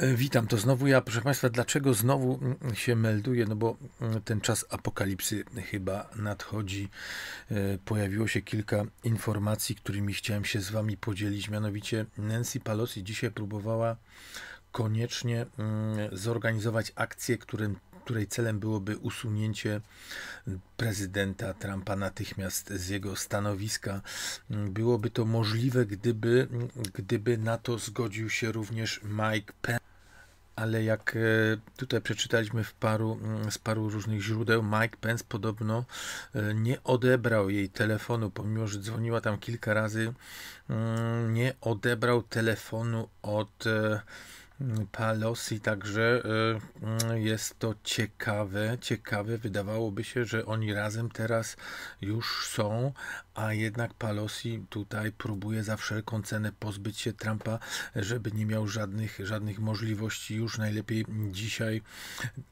E, witam, to znowu ja. Proszę Państwa, dlaczego znowu mm, się melduję? No bo mm, ten czas apokalipsy chyba nadchodzi. E, pojawiło się kilka informacji, którymi chciałem się z Wami podzielić. Mianowicie Nancy Pelosi dzisiaj próbowała koniecznie mm, zorganizować akcję, którym której celem byłoby usunięcie prezydenta Trumpa natychmiast z jego stanowiska. Byłoby to możliwe, gdyby, gdyby na to zgodził się również Mike Pence ale jak e, tutaj przeczytaliśmy w paru, mm, z paru różnych źródeł, Mike Pence podobno e, nie odebrał jej telefonu, pomimo że dzwoniła tam kilka razy, mm, nie odebrał telefonu od e, Palosi także y, y, jest to ciekawe, ciekawe. Wydawałoby się, że oni razem teraz już są, a jednak Palosi tutaj próbuje za wszelką cenę pozbyć się Trumpa, żeby nie miał żadnych, żadnych możliwości już najlepiej dzisiaj.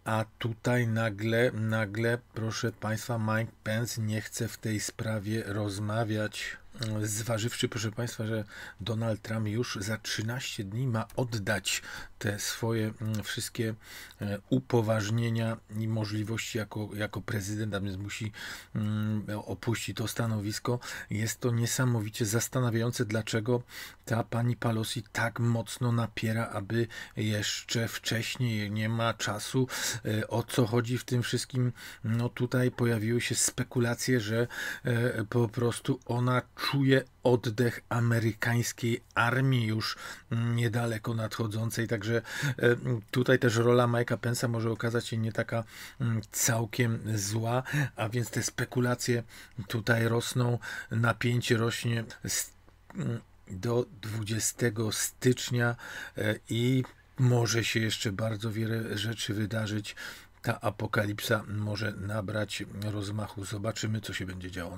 A tutaj nagle, nagle, proszę Państwa, Mike Pence nie chce w tej sprawie rozmawiać. Zważywszy, proszę Państwa, że Donald Trump już za 13 dni ma oddać te swoje mm, wszystkie e, upoważnienia i możliwości jako, jako prezydent, a więc musi mm, opuścić to stanowisko, jest to niesamowicie zastanawiające, dlaczego ta pani Pelosi tak mocno napiera, aby jeszcze wcześniej nie ma czasu. E, o co chodzi w tym wszystkim? No tutaj pojawiły się spekulacje, że e, po prostu ona czuje oddech amerykańskiej armii już mm, niedaleko nadchodzącej, także e, tutaj też rola Mike'a Pensa może okazać się nie taka mm, całkiem zła, a więc te spekulacje tutaj rosną, napięcie rośnie mm, do 20 stycznia e, i może się jeszcze bardzo wiele rzeczy wydarzyć. Ta apokalipsa może nabrać rozmachu. Zobaczymy, co się będzie działo.